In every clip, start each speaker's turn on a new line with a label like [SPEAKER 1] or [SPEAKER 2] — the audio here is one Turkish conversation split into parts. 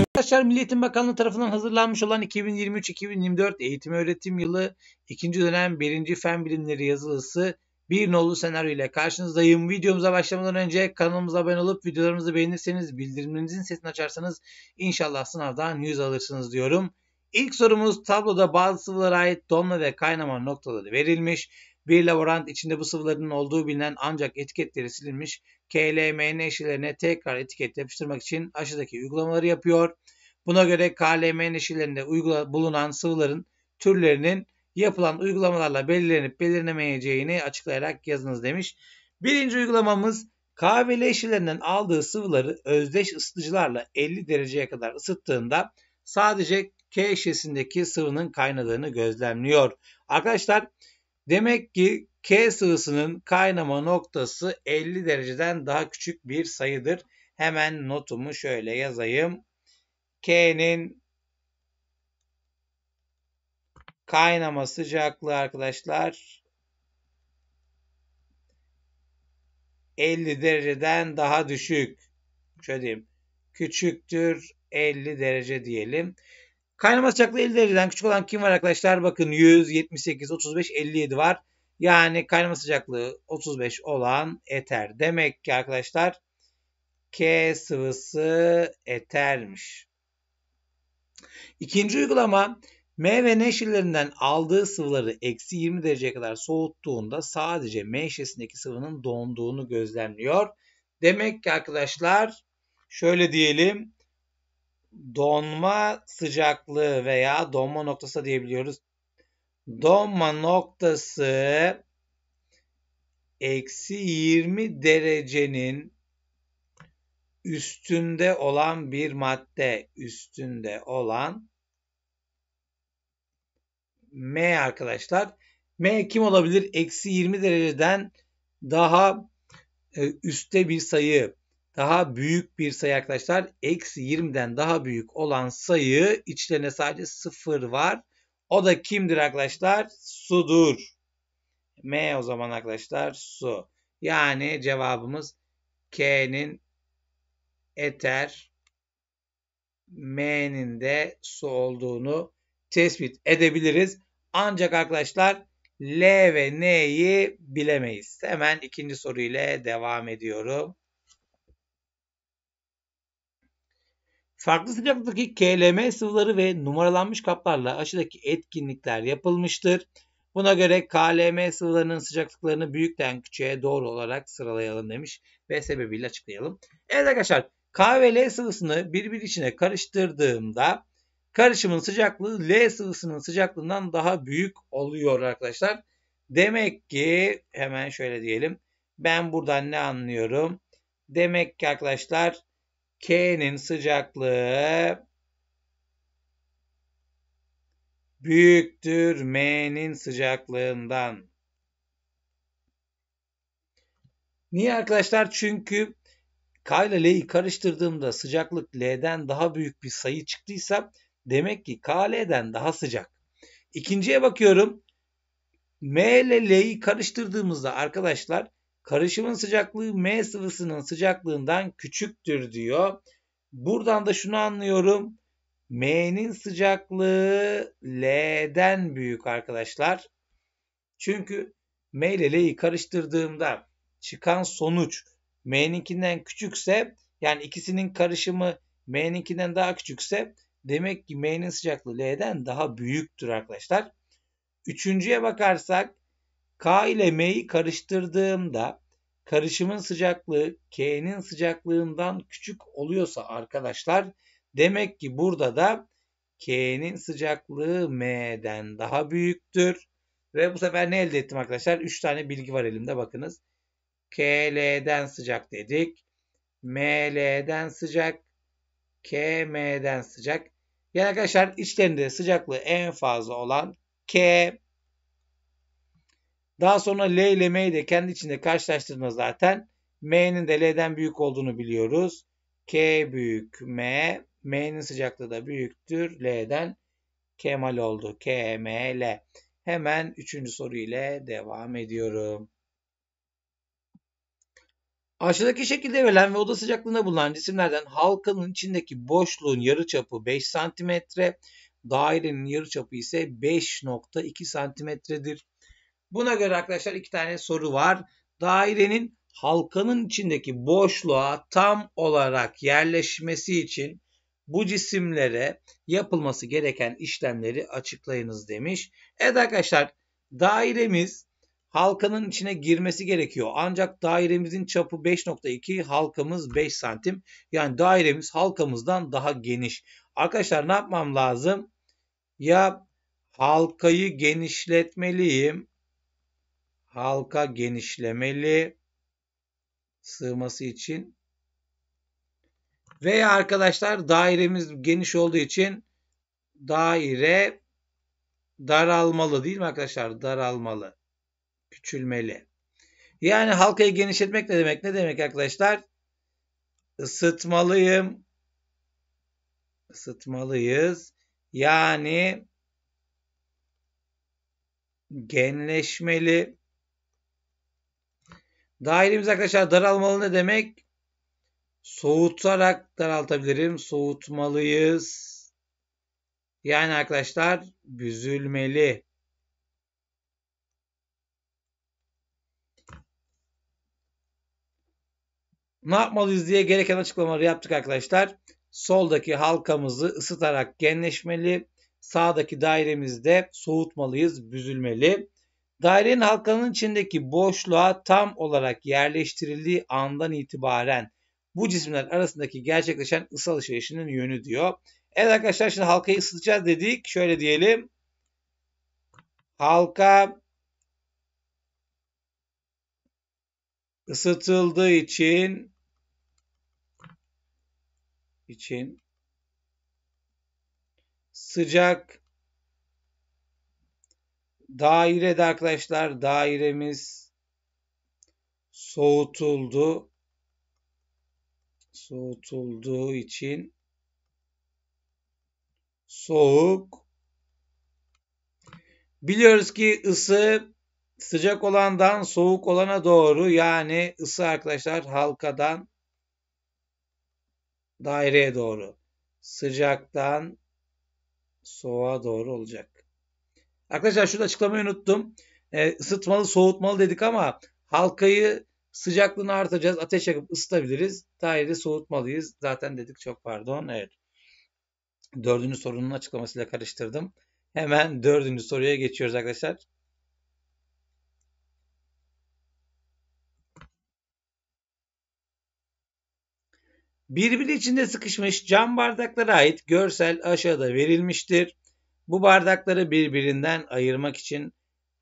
[SPEAKER 1] Arkadaşlar Milli Eğitim Bakanlığı tarafından hazırlanmış olan 2023-2024 eğitim öğretim yılı 2. dönem 1. fen bilimleri yazılısı bir nolu senaryo ile karşınızdayım. Videomuza başlamadan önce kanalımıza abone olup videolarımızı beğenirseniz bildirimlerinizin sesini açarsanız inşallah sınavdan 100 alırsınız diyorum. İlk sorumuz tabloda bazı sıvılara ait donma ve kaynama noktaları verilmiş. Bir laborant içinde bu sıvıların olduğu bilinen ancak etiketleri silinmiş KLMN eşilerine tekrar etiket yapıştırmak için aşıdaki uygulamaları yapıyor. Buna göre KLMN eşilerinde uygula, bulunan sıvıların türlerinin yapılan uygulamalarla belirlenip belirlenemeyeceğini açıklayarak yazınız demiş. Birinci uygulamamız kahveli eşilerinden aldığı sıvıları özdeş ısıtıcılarla 50 dereceye kadar ısıttığında sadece K eşesindeki sıvının kaynadığını gözlemliyor. Arkadaşlar Demek ki K sıvısının kaynama noktası 50 dereceden daha küçük bir sayıdır. Hemen notumu şöyle yazayım. K'nin kaynama sıcaklığı arkadaşlar 50 dereceden daha düşük. Şöyle diyeyim. Küçüktür 50 derece diyelim. Kaynama sıcaklığı 50 dereceden küçük olan kim var arkadaşlar? Bakın 178, 35, 57 var. Yani kaynama sıcaklığı 35 olan eter. Demek ki arkadaşlar K sıvısı etermiş. İkinci uygulama M ve N şişelerinden aldığı sıvıları eksi 20 dereceye kadar soğuttuğunda sadece M şişesindeki sıvının donduğunu gözlemliyor. Demek ki arkadaşlar şöyle diyelim donma sıcaklığı veya donma noktası diyebiliyoruz. Donma noktası eksi 20 derecenin üstünde olan bir madde üstünde olan M arkadaşlar. M kim olabilir? Eksi 20 dereceden daha e, üstte bir sayı daha büyük bir sayı arkadaşlar eksi 20'den daha büyük olan sayı içlerine sadece 0 var. O da kimdir arkadaşlar? Sudur. M o zaman arkadaşlar su. Yani cevabımız K'nin eter, M'nin de su olduğunu tespit edebiliriz. Ancak arkadaşlar L ve N'yi bilemeyiz. Hemen ikinci soru ile devam ediyorum. Farklı sıcaklıktaki KLM sıvıları ve numaralanmış kaplarla aşıdaki etkinlikler yapılmıştır. Buna göre KLM sıvılarının sıcaklıklarını büyükten küçüğe doğru olarak sıralayalım demiş ve sebebiyle açıklayalım. Evet arkadaşlar K ve L sıvısını birbiri içine karıştırdığımda karışımın sıcaklığı L sıvısının sıcaklığından daha büyük oluyor arkadaşlar. Demek ki hemen şöyle diyelim. Ben buradan ne anlıyorum? Demek ki arkadaşlar K'nin sıcaklığı büyüktür M'nin sıcaklığından. Niye arkadaşlar? Çünkü K ile L'yi karıştırdığımda sıcaklık L'den daha büyük bir sayı çıktıysa demek ki K L'den daha sıcak. İkinciye bakıyorum. M ile L'yi karıştırdığımızda arkadaşlar Karışımın sıcaklığı M sıvısının sıcaklığından küçüktür diyor. Buradan da şunu anlıyorum. M'nin sıcaklığı L'den büyük arkadaşlar. Çünkü M ile L'yi karıştırdığımda çıkan sonuç M'ninkinden küçükse yani ikisinin karışımı M'ninkinden daha küçükse demek ki M'nin sıcaklığı L'den daha büyüktür arkadaşlar. Üçüncüye bakarsak K ile M'yi karıştırdığımda karışımın sıcaklığı K'nin sıcaklığından küçük oluyorsa arkadaşlar demek ki burada da K'nin sıcaklığı M'den daha büyüktür. Ve bu sefer ne elde ettim arkadaşlar? 3 tane bilgi var elimde bakınız. KL'den sıcak dedik. ML'den sıcak. KM'den sıcak. Yani arkadaşlar içlerinde sıcaklığı en fazla olan K daha sonra L ile M'yi de kendi içinde karşılaştırma zaten. M'nin de L'den büyük olduğunu biliyoruz. K büyük M. M'nin sıcaklığı da büyüktür. L'den Kemal oldu. K, M, L. Hemen üçüncü soru ile devam ediyorum. Aşağıdaki şekilde verilen ve oda sıcaklığında bulunan cisimlerden halkanın içindeki boşluğun yarıçapı 5 cm, dairenin yarıçapı ise 5.2 cm'dir. Buna göre arkadaşlar iki tane soru var. Dairenin halkanın içindeki boşluğa tam olarak yerleşmesi için bu cisimlere yapılması gereken işlemleri açıklayınız demiş. Evet arkadaşlar dairemiz halkanın içine girmesi gerekiyor. Ancak dairemizin çapı 5.2 halkamız 5 santim. Yani dairemiz halkamızdan daha geniş. Arkadaşlar ne yapmam lazım? Ya halkayı genişletmeliyim halka genişlemeli sığması için veya arkadaşlar dairemiz geniş olduğu için daire daralmalı değil mi arkadaşlar? Daralmalı. Küçülmeli. Yani halkayı genişletmek ne demek? Ne demek arkadaşlar? Isıtmalıyım. Isıtmalıyız. Yani genleşmeli. Dairemiz arkadaşlar daralmalı ne demek? Soğutarak daraltabilirim. Soğutmalıyız. Yani arkadaşlar büzülmeli. Ne yapmalıyız diye gereken açıklamaları yaptık arkadaşlar. Soldaki halkamızı ısıtarak genleşmeli. Sağdaki dairemizde soğutmalıyız, büzülmeli. Dairenin halkanın içindeki boşluğa tam olarak yerleştirildiği andan itibaren bu cisimler arasındaki gerçekleşen ısı alışverişinin yönü diyor. Evet arkadaşlar şimdi halkayı ısıtacağız dedik. Şöyle diyelim. Halka ısıtıldığı için için sıcak dairede arkadaşlar dairemiz soğutuldu. Soğutulduğu için soğuk. Biliyoruz ki ısı sıcak olandan soğuk olana doğru yani ısı arkadaşlar halkadan daireye doğru sıcaktan soğuğa doğru olacak. Arkadaşlar şurada açıklamayı unuttum. E, ısıtmalı, soğutmalı dedik ama halkayı sıcaklığını artacağız. Ateş yakıp ısıtabiliriz. Tahiri soğutmalıyız. Zaten dedik çok pardon. Evet. Dördüncü sorunun açıklamasıyla karıştırdım. Hemen dördüncü soruya geçiyoruz arkadaşlar. Birbiri içinde sıkışmış cam bardaklara ait görsel aşağıda verilmiştir. Bu bardakları birbirinden ayırmak için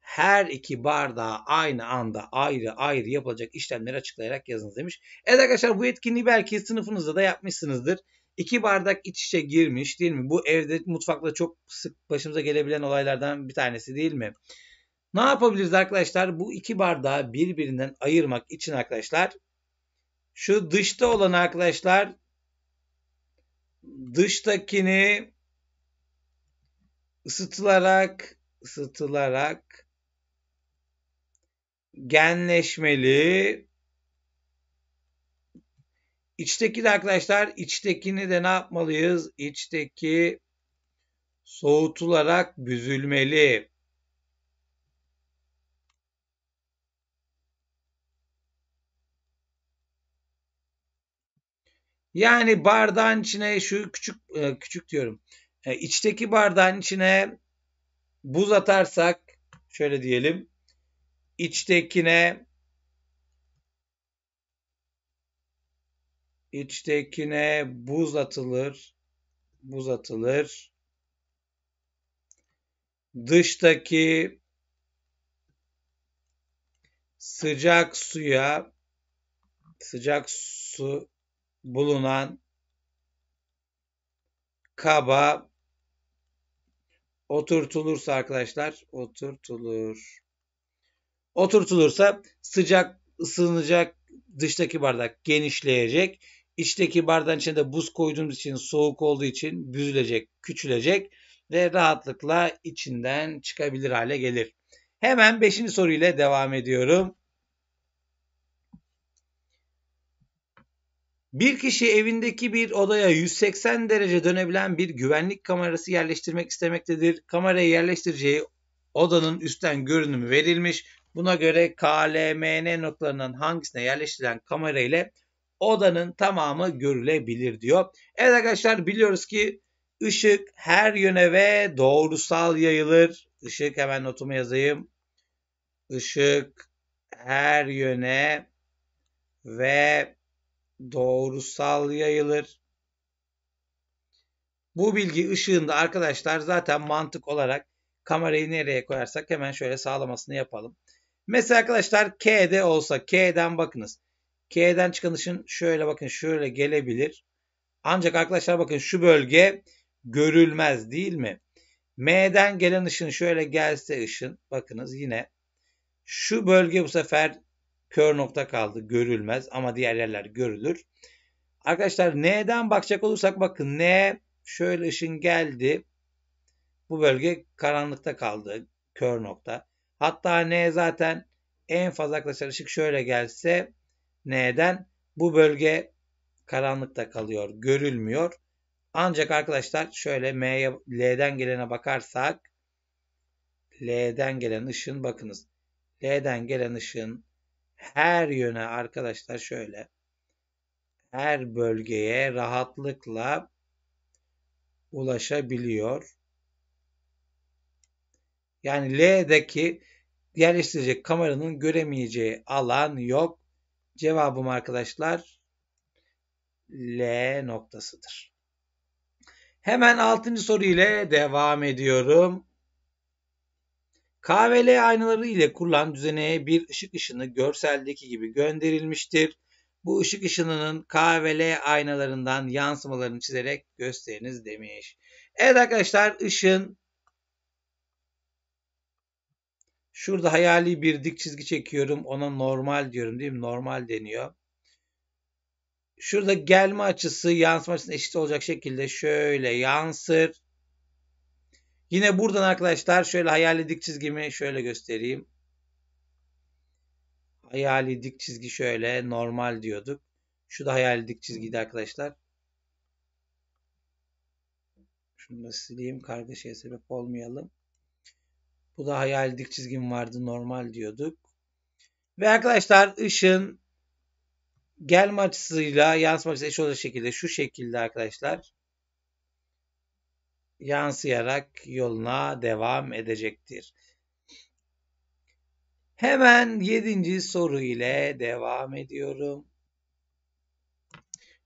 [SPEAKER 1] her iki bardağı aynı anda ayrı ayrı yapılacak işlemleri açıklayarak yazınız demiş. Evet arkadaşlar bu etkinliği belki sınıfınızda da yapmışsınızdır. İki bardak iç içe girmiş değil mi? Bu evde mutfakta çok sık başımıza gelebilen olaylardan bir tanesi değil mi? Ne yapabiliriz arkadaşlar? Bu iki bardağı birbirinden ayırmak için arkadaşlar şu dışta olan arkadaşlar dıştakini ısıtılarak ısıtılarak genleşmeli. İçteki de arkadaşlar içtekini de ne yapmalıyız? İçteki soğutularak büzülmeli. Yani bardağın içine şu küçük e, küçük diyorum e, içteki bardağın içine buz atarsak şöyle diyelim. İçtekine içtekine buz atılır. Buz atılır. Dıştaki sıcak suya sıcak su bulunan kaba Oturtulursa arkadaşlar oturtulur. Oturtulursa sıcak ısınacak dıştaki bardak genişleyecek. İçteki bardağın içinde buz koyduğumuz için soğuk olduğu için büzülecek, küçülecek ve rahatlıkla içinden çıkabilir hale gelir. Hemen 5. soruyla devam ediyorum. Bir kişi evindeki bir odaya 180 derece dönebilen bir güvenlik kamerası yerleştirmek istemektedir. Kamerayı yerleştireceği odanın üstten görünümü verilmiş. Buna göre KLMN noktalarından hangisine yerleştirilen kamera ile odanın tamamı görülebilir diyor. Evet arkadaşlar biliyoruz ki ışık her yöne ve doğrusal yayılır. Işık hemen notumu yazayım. Işık her yöne ve doğrusal yayılır. Bu bilgi ışığında arkadaşlar zaten mantık olarak kamerayı nereye koyarsak hemen şöyle sağlamasını yapalım. Mesela arkadaşlar K'de olsa K'den bakınız. K'den çıkan ışın şöyle bakın şöyle gelebilir. Ancak arkadaşlar bakın şu bölge görülmez değil mi? M'den gelen ışın şöyle gelse ışın bakınız yine şu bölge bu sefer Kör nokta kaldı görülmez ama diğer yerler görülür. Arkadaşlar N'den bakacak olursak bakın N şöyle ışın geldi. Bu bölge karanlıkta kaldı. Kör nokta. Hatta N zaten en fazla arkadaşlar ışık şöyle gelse N'den bu bölge karanlıkta kalıyor. Görülmüyor. Ancak arkadaşlar şöyle M'ye L'den gelene bakarsak L'den gelen ışın bakınız. L'den gelen ışın her yöne arkadaşlar şöyle her bölgeye rahatlıkla ulaşabiliyor. Yani L'deki yerleştirecek kameranın göremeyeceği alan yok. Cevabım arkadaşlar L noktasıdır. Hemen 6. soru ile devam ediyorum. KVL aynaları ile kurulan düzeneye bir ışık ışını görseldeki gibi gönderilmiştir. Bu ışık ışınının KVL aynalarından yansımalarını çizerek gösteriniz demiş. Evet arkadaşlar ışın Şurada hayali bir dik çizgi çekiyorum. Ona normal diyorum değil mi? Normal deniyor. Şurada gelme açısı yansıma açısına eşit olacak şekilde şöyle yansır. Yine buradan arkadaşlar şöyle hayali dik çizgimi şöyle göstereyim. Hayali dik çizgi şöyle normal diyorduk. Şu da hayali dik çizgiydi arkadaşlar. Şunu da sileyim kargaşaya sebep olmayalım. Bu da hayali dik çizgim vardı normal diyorduk. Ve arkadaşlar ışın gelme açısıyla yansıma açısı eşit olacak şekilde şu şekilde arkadaşlar yansıyarak yoluna devam edecektir. Hemen yedinci soru ile devam ediyorum.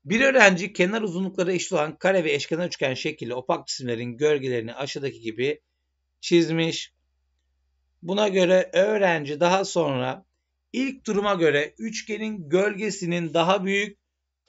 [SPEAKER 1] Bir öğrenci kenar uzunlukları eşit olan kare ve eşkenar üçgen şekilli opak cisimlerin gölgelerini aşağıdaki gibi çizmiş. Buna göre öğrenci daha sonra ilk duruma göre üçgenin gölgesinin daha büyük,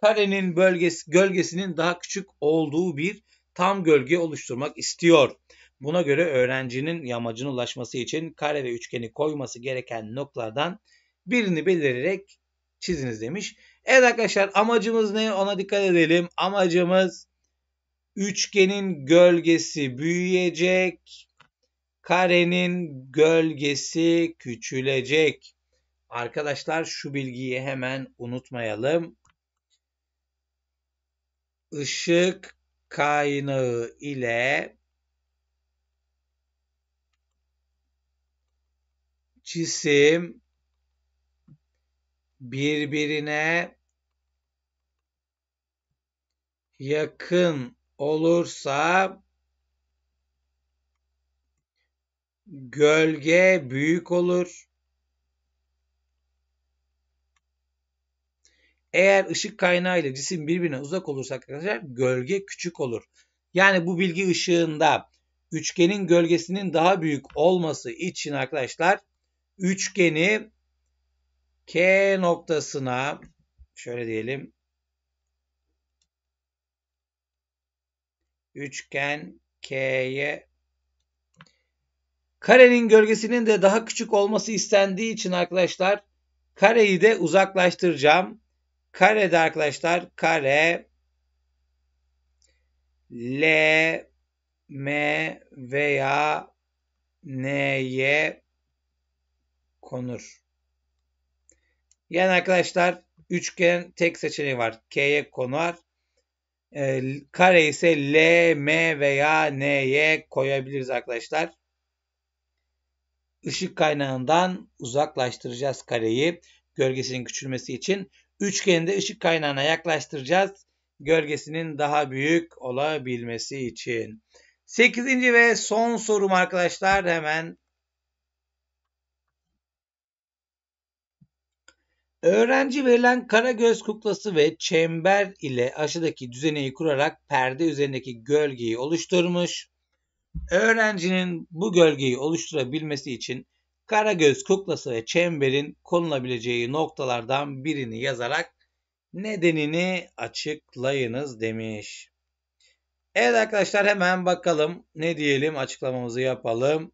[SPEAKER 1] karenin bölgesi, gölgesinin daha küçük olduğu bir tam gölge oluşturmak istiyor. Buna göre öğrencinin amacına ulaşması için kare ve üçgeni koyması gereken noktalardan birini belirleyerek çiziniz demiş. Evet arkadaşlar amacımız ne ona dikkat edelim. Amacımız üçgenin gölgesi büyüyecek. Karenin gölgesi küçülecek. Arkadaşlar şu bilgiyi hemen unutmayalım. Işık kaynağı ile cisim birbirine yakın olursa gölge büyük olur. Eğer ışık kaynağı ile cisim birbirine uzak olursa arkadaşlar gölge küçük olur. Yani bu bilgi ışığında üçgenin gölgesinin daha büyük olması için arkadaşlar üçgeni K noktasına şöyle diyelim üçgen K'ye karenin gölgesinin de daha küçük olması istendiği için arkadaşlar kareyi de uzaklaştıracağım. Karede arkadaşlar kare L M veya N'ye konur. Yani arkadaşlar üçgen tek seçeneği var. K'ye konar. E, kare ise L, M veya N'ye koyabiliriz arkadaşlar. Işık kaynağından uzaklaştıracağız kareyi. Gölgesinin küçülmesi için. Üçgende ışık kaynağına yaklaştıracağız. Gölgesinin daha büyük olabilmesi için. Sekizinci ve son sorum arkadaşlar. Hemen Öğrenci verilen kara göz kuklası ve çember ile aşağıdaki düzeneyi kurarak perde üzerindeki gölgeyi oluşturmuş. Öğrencinin bu gölgeyi oluşturabilmesi için Karagöz kuklası ve çemberin konulabileceği noktalardan birini yazarak nedenini açıklayınız demiş. Evet arkadaşlar hemen bakalım ne diyelim açıklamamızı yapalım.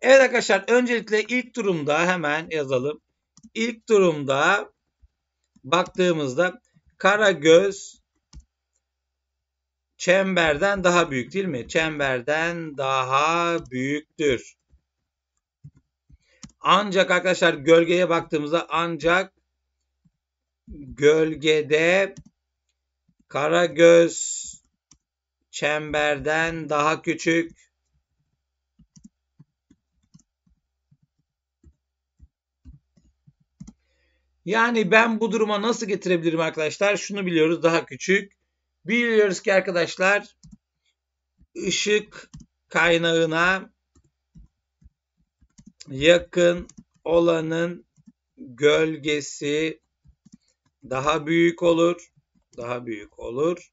[SPEAKER 1] Evet arkadaşlar öncelikle ilk durumda hemen yazalım. İlk durumda baktığımızda kara göz çemberden daha büyük değil mi? Çemberden daha büyüktür. Ancak arkadaşlar gölgeye baktığımızda ancak gölgede kara göz çemberden daha küçük Yani ben bu duruma nasıl getirebilirim arkadaşlar? Şunu biliyoruz daha küçük. Biliyoruz ki arkadaşlar ışık kaynağına yakın olanın gölgesi daha büyük olur. Daha büyük olur.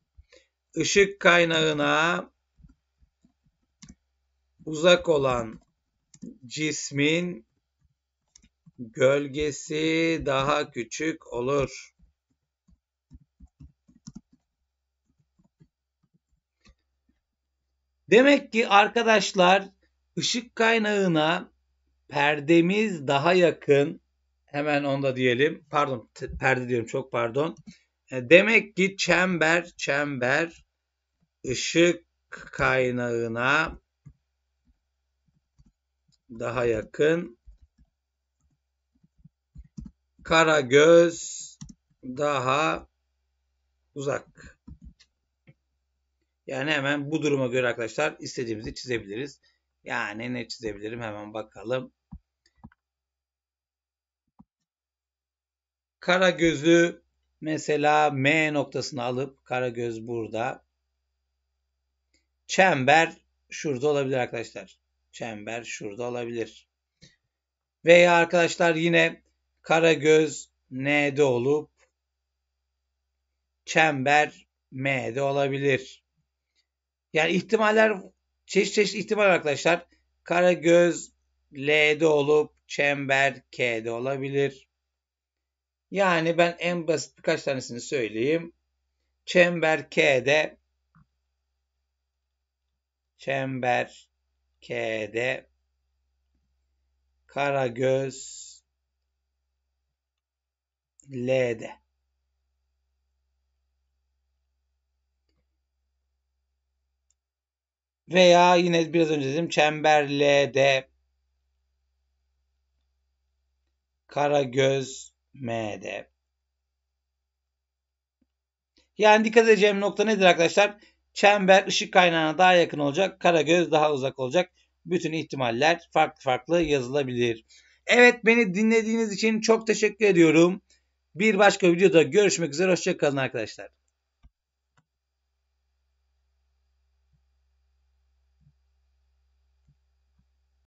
[SPEAKER 1] Işık kaynağına uzak olan cismin gölgesi daha küçük olur. Demek ki arkadaşlar ışık kaynağına perdemiz daha yakın. Hemen onda diyelim. Pardon perde diyorum çok pardon. E, demek ki çember çember ışık kaynağına daha yakın Kara göz daha uzak. Yani hemen bu duruma göre arkadaşlar istediğimizi çizebiliriz. Yani ne çizebilirim hemen bakalım. Kara gözü mesela M noktasını alıp kara göz burada. Çember şurada olabilir arkadaşlar. Çember şurada olabilir. Veya arkadaşlar yine Karagöz N'de olup çember M'de olabilir. Yani ihtimaller çeşit çeşit ihtimal arkadaşlar. Karagöz L'de olup çember K'de olabilir. Yani ben en basit birkaç tanesini söyleyeyim. Çember K'de çember K'de Karagöz L'de. Veya yine biraz önce dedim çember L'de. Kara göz M'de. Yani dikkat edeceğim nokta nedir arkadaşlar? Çember ışık kaynağına daha yakın olacak. Kara göz daha uzak olacak. Bütün ihtimaller farklı farklı yazılabilir. Evet beni dinlediğiniz için çok teşekkür ediyorum. Bir başka videoda görüşmek üzere. Hoşçakalın arkadaşlar.